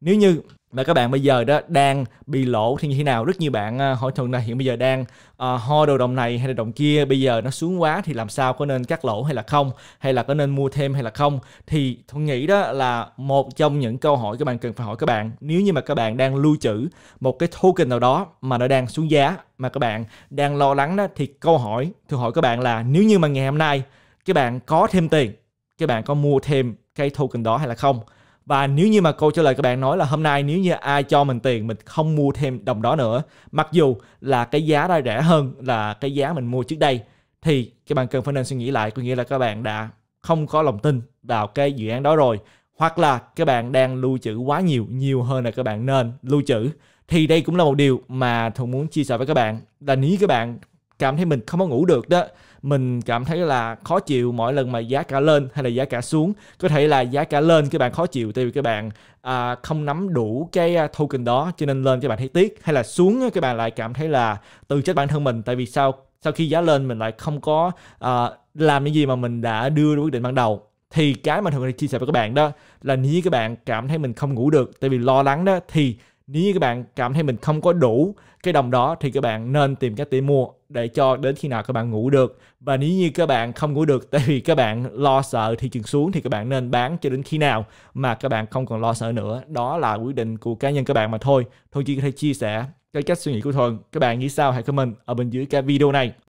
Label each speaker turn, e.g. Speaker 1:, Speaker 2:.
Speaker 1: nếu như mà các bạn bây giờ đó đang bị lỗ thì như thế nào rất nhiều bạn à, hỏi thường là hiện bây giờ đang uh, ho đồ đồng này hay là đồng kia bây giờ nó xuống quá thì làm sao có nên cắt lỗ hay là không hay là có nên mua thêm hay là không thì tôi nghĩ đó là một trong những câu hỏi các bạn cần phải hỏi các bạn nếu như mà các bạn đang lưu trữ một cái token nào đó mà nó đang xuống giá mà các bạn đang lo lắng đó thì câu hỏi thường hỏi các bạn là nếu như mà ngày hôm nay các bạn có thêm tiền các bạn có mua thêm cái token đó hay là không và nếu như mà câu trả lời các bạn nói là hôm nay nếu như ai cho mình tiền mình không mua thêm đồng đó nữa mặc dù là cái giá đã rẻ hơn là cái giá mình mua trước đây thì các bạn cần phải nên suy nghĩ lại có nghĩa là các bạn đã không có lòng tin vào cái dự án đó rồi hoặc là các bạn đang lưu trữ quá nhiều nhiều hơn là các bạn nên lưu trữ thì đây cũng là một điều mà thuận muốn chia sẻ với các bạn là nếu các bạn cảm thấy mình không có ngủ được đó mình cảm thấy là khó chịu mỗi lần mà giá cả lên hay là giá cả xuống có thể là giá cả lên các bạn khó chịu tại vì các bạn à, không nắm đủ cái à, token đó cho nên lên các bạn thấy tiếc hay là xuống các bạn lại cảm thấy là tự trách bản thân mình tại vì sao sau khi giá lên mình lại không có à, làm những gì mà mình đã đưa ra quyết định ban đầu thì cái mà thường chia sẻ với các bạn đó là nếu các bạn cảm thấy mình không ngủ được tại vì lo lắng đó thì nếu như các bạn cảm thấy mình không có đủ cái đồng đó thì các bạn nên tìm cách để mua để cho đến khi nào các bạn ngủ được và nếu như các bạn không ngủ được tại vì các bạn lo sợ thị trường xuống thì các bạn nên bán cho đến khi nào mà các bạn không còn lo sợ nữa đó là quyết định của cá nhân các bạn mà thôi thôi chỉ có thể chia sẻ cái cách suy nghĩ của Thuận các bạn nghĩ sao hãy comment ở bên dưới cái video này